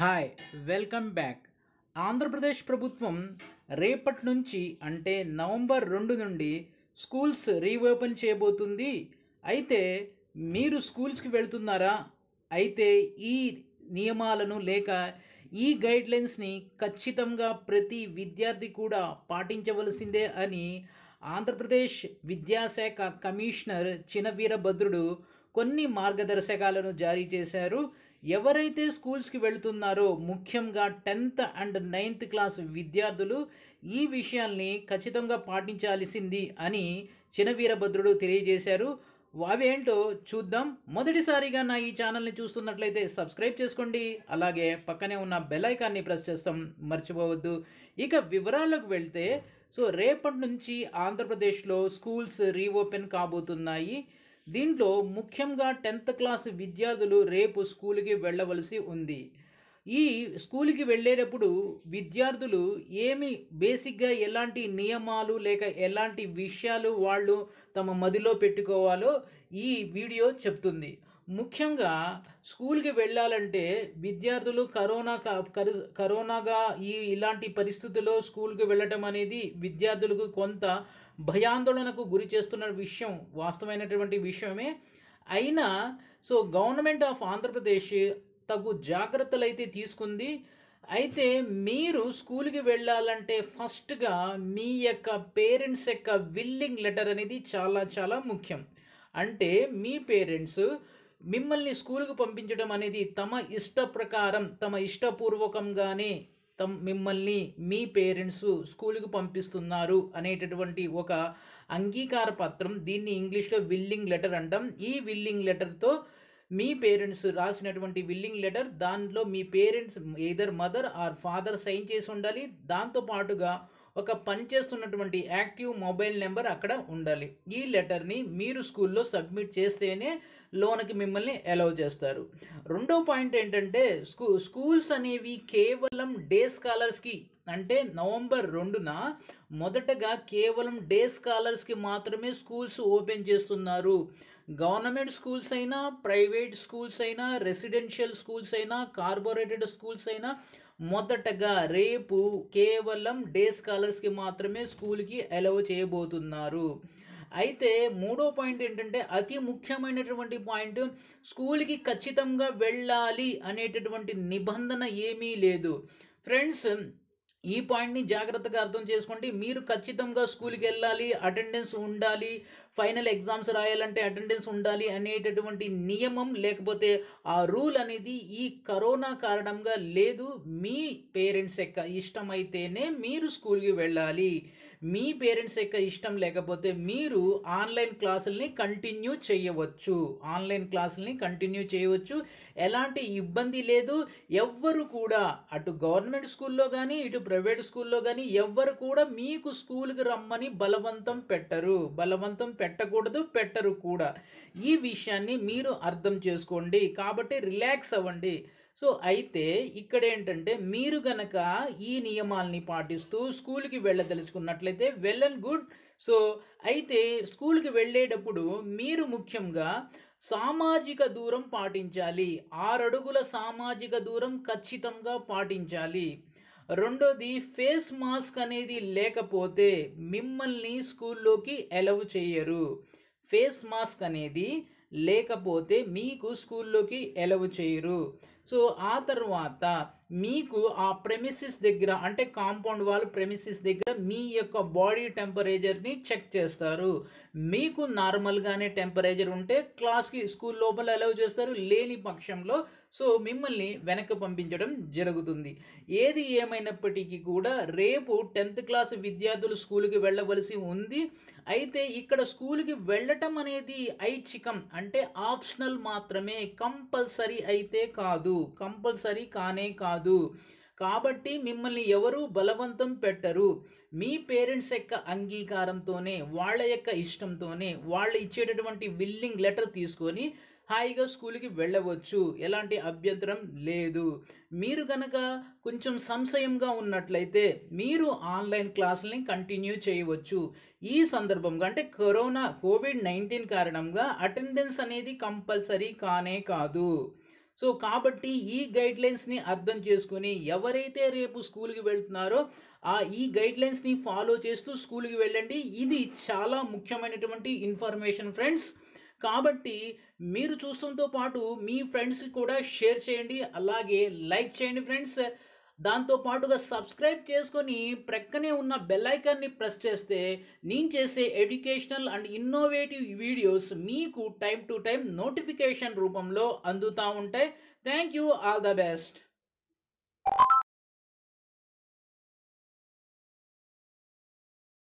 hi welcome back Andhra Pradesh ప్రభుత్వం రేపటి నుంచి అంటే నవంబర్ రెండు నుండి స్కూల్స్ రీఓపెన్ చేయబోతుంది అయితే మీరు స్కూల్స్కి వెళ్తున్నారా అయితే ఈ నియమాలను లేక ఈ గైడ్లైన్స్ని ఖచ్చితంగా ప్రతి విద్యార్థి కూడా పాటించవలసిందే అని ఆంధ్రప్రదేశ్ విద్యాశాఖ కమిషనర్ చినవీరభద్రుడు కొన్ని మార్గదర్శకాలను జారీ చేశారు ఎవరైతే స్కూల్స్కి వెళుతున్నారో ముఖ్యంగా టెన్త్ అండ్ నైన్త్ క్లాస్ విద్యార్థులు ఈ విషయాల్ని ఖచ్చితంగా పాటించాల్సింది అని చినవీరభద్రుడు తెలియజేశారు అవేంటో చూద్దాం మొదటిసారిగా నా ఈ ఛానల్ని చూస్తున్నట్లయితే సబ్స్క్రైబ్ చేసుకోండి అలాగే పక్కనే ఉన్న బెల్ ఐకాన్ని ప్రెస్ చేస్తాం మర్చిపోవద్దు ఇక వివరాల్లోకి వెళ్తే సో రేపటి నుంచి ఆంధ్రప్రదేశ్లో స్కూల్స్ రీఓపెన్ కాబోతున్నాయి దీంట్లో ముఖ్యంగా టెన్త్ క్లాస్ విద్యార్థులు రేపు స్కూల్కి వెళ్ళవలసి ఉంది ఈ స్కూల్కి వెళ్ళేటప్పుడు విద్యార్థులు ఏమి బేసిక్గా ఎలాంటి నియమాలు లేక ఎలాంటి విషయాలు వాళ్ళు తమ మదిలో పెట్టుకోవాలో ఈ వీడియో చెప్తుంది ముఖ్యంగా స్కూల్కి వెళ్ళాలంటే విద్యార్థులు కరోనా కరోనాగా ఈ ఇలాంటి పరిస్థితుల్లో స్కూల్కి వెళ్ళటం అనేది విద్యార్థులకు కొంత భయాందోళనకు గురి చేస్తున్న విషయం వాస్తవమైనటువంటి విషయమే అయినా సో గవర్నమెంట్ ఆఫ్ ఆంధ్రప్రదేశ్ తగు జాగ్రత్తలు అయితే తీసుకుంది అయితే మీరు స్కూల్కి వెళ్ళాలంటే ఫస్ట్గా మీ యొక్క పేరెంట్స్ యొక్క విల్లింగ్ లెటర్ అనేది చాలా చాలా ముఖ్యం అంటే మీ పేరెంట్స్ మిమ్మల్ని స్కూల్కి పంపించడం అనేది తమ ఇష్ట ప్రకారం తమ ఇష్టపూర్వకంగానే తమ్ మిమ్మల్ని మీ పేరెంట్స్ స్కూల్కి పంపిస్తున్నారు అనేటటువంటి ఒక అంగీకార పత్రం దీన్ని ఇంగ్లీష్లో విల్లింగ్ లెటర్ అంటాం ఈ విల్లింగ్ లెటర్తో మీ పేరెంట్స్ రాసినటువంటి విల్లింగ్ లెటర్ దానిలో మీ parents either mother or father sign చేసి ఉండాలి దాంతో పాటుగా ఒక పనిచేస్తున్నటువంటి యాక్టివ్ మొబైల్ నెంబర్ అక్కడ ఉండాలి ఈ లెటర్ని మీరు స్కూల్లో సబ్మిట్ చేస్తేనే లోన్కి మిమ్మల్ని అలౌ చేస్తారు రెండో పాయింట్ ఏంటంటే స్కూ స్కూల్స్ అనేవి కేవలం డే స్కాలర్స్కి అంటే నవంబర్ రెండున మొదటగా కేవలం డే స్కాలర్స్కి మాత్రమే స్కూల్స్ ఓపెన్ చేస్తున్నారు గవర్నమెంట్ స్కూల్స్ అయినా ప్రైవేట్ స్కూల్స్ అయినా రెసిడెన్షియల్ స్కూల్స్ అయినా కార్పొరేటెడ్ స్కూల్స్ అయినా మొదటగా రేపు కేవలం డే స్కాలర్స్కి మాత్రమే స్కూల్కి అలవ్ చేయబోతున్నారు అయితే మూడో పాయింట్ ఏంటంటే అతి ముఖ్యమైనటువంటి పాయింట్ స్కూల్కి ఖచ్చితంగా వెళ్ళాలి అనేటటువంటి నిబంధన ఏమీ లేదు ఫ్రెండ్స్ ఈ పాయింట్ని జాగ్రత్తగా అర్థం చేసుకోండి మీరు ఖచ్చితంగా స్కూల్కి వెళ్ళాలి అటెండెన్స్ ఉండాలి ఫైనల్ ఎగ్జామ్స్ రాయాలంటే అటెండెన్స్ ఉండాలి అనేటటువంటి నియమం లేకపోతే ఆ రూల్ అనేది ఈ కరోనా కారణంగా లేదు మీ పేరెంట్స్ యొక్క ఇష్టమైతేనే మీరు స్కూల్కి వెళ్ళాలి మీ పేరెంట్స్ యొక్క ఇష్టం లేకపోతే మీరు ఆన్లైన్ క్లాసుల్ని కంటిన్యూ చేయవచ్చు ఆన్లైన్ క్లాసుల్ని కంటిన్యూ చేయవచ్చు ఎలాంటి ఇబ్బంది లేదు ఎవ్వరు కూడా అటు గవర్నమెంట్ స్కూల్లో కానీ ఇటు ప్రైవేట్ స్కూల్లో కానీ ఎవ్వరు కూడా మీకు స్కూల్కి రమ్మని బలవంతం పెట్టరు బలవంతం పెట్టకూడదు పెట్టరు కూడా ఈ విషయాన్ని మీరు అర్థం చేసుకోండి కాబట్టి రిలాక్స్ అవ్వండి సో అయితే ఇక్కడ ఏంటంటే మీరు గనక ఈ నియమాల్ని పాటిస్తూ స్కూల్కి వెళ్ళదలుచుకున్నట్లయితే వెల్ అండ్ గుడ్ సో అయితే స్కూల్కి వెళ్ళేటప్పుడు మీరు ముఖ్యంగా సామాజిక దూరం పాటించాలి ఆరడుగుల సామాజిక దూరం ఖచ్చితంగా పాటించాలి రెండోది ఫేస్ మాస్క్ అనేది లేకపోతే మిమ్మల్ని స్కూల్లోకి ఎలవ్ చేయరు ఫేస్ మాస్క్ అనేది లేకపోతే మీకు స్కూల్లోకి ఎలవ్ చేయరు సో ఆ తర్వాత మీకు ఆ ప్రెమిసిస్ దగ్గర అంటే కాంపౌండ్ వాల్ ప్రెమిసిస్ దగ్గర మీ యొక్క బాడీ టెంపరేచర్ని చెక్ చేస్తారు మీకు నార్మల్గానే టెంపరేచర్ ఉంటే క్లాస్కి స్కూల్ లోపల అలౌ చేస్తారు లేని పక్షంలో సో మిమ్మల్ని వెనక్కి పంపించడం జరుగుతుంది ఏది ఏమైనప్పటికీ కూడా రేపు టెన్త్ క్లాస్ విద్యార్థులు స్కూల్కి వెళ్ళవలసి ఉంది అయితే ఇక్కడ స్కూల్కి వెళ్ళటం అనేది ఐచ్ఛికం అంటే ఆప్షనల్ మాత్రమే కంపల్సరీ అయితే కాదు కంపల్సరీ కానే కాదు కాదు కాబట్టి మిమ్మల్ని ఎవరూ బలవంతం పెట్టరు మీ పేరెంట్స్ యొక్క అంగీకారంతోనే వాళ్ళ యొక్క ఇష్టంతోనే వాళ్ళు ఇచ్చేటటువంటి విల్లింగ్ లెటర్ తీసుకొని హాయిగా స్కూల్కి వెళ్ళవచ్చు ఎలాంటి అభ్యంతరం లేదు మీరు కనుక కొంచెం సంశయంగా ఉన్నట్లయితే మీరు ఆన్లైన్ క్లాసుల్ని కంటిన్యూ చేయవచ్చు ఈ సందర్భంగా అంటే కరోనా కోవిడ్ నైన్టీన్ కారణంగా అటెండెన్స్ అనేది కంపల్సరీ కానే కాదు సో కాబట్టి ఈ గైడ్లైన్స్ని అర్థం చేసుకుని ఎవరైతే రేపు స్కూల్కి వెళ్తున్నారో ఆ ఈ గైడ్లైన్స్ని ఫాలో చేస్తూ స్కూల్కి వెళ్ళండి ఇది చాలా ముఖ్యమైనటువంటి ఇన్ఫర్మేషన్ ఫ్రెండ్స్ కాబట్టి మీరు చూస్తుంతో పాటు మీ ఫ్రెండ్స్కి కూడా షేర్ చేయండి అలాగే లైక్ చేయండి ఫ్రెండ్స్ దాంతో పాటుగా సబ్స్క్రైబ్ చేసుకొని ప్రక్కనే ఉన్న బెల్ ఐకాన్ని ప్రెస్ చేస్తే నేను చేసే ఎడ్యుకేషనల్ అండ్ ఇన్నోవేటివ్ వీడియోస్ మీకు టైం టు టైం నోటిఫికేషన్ రూపంలో అందుతూ ఉంటాయి thank you all the best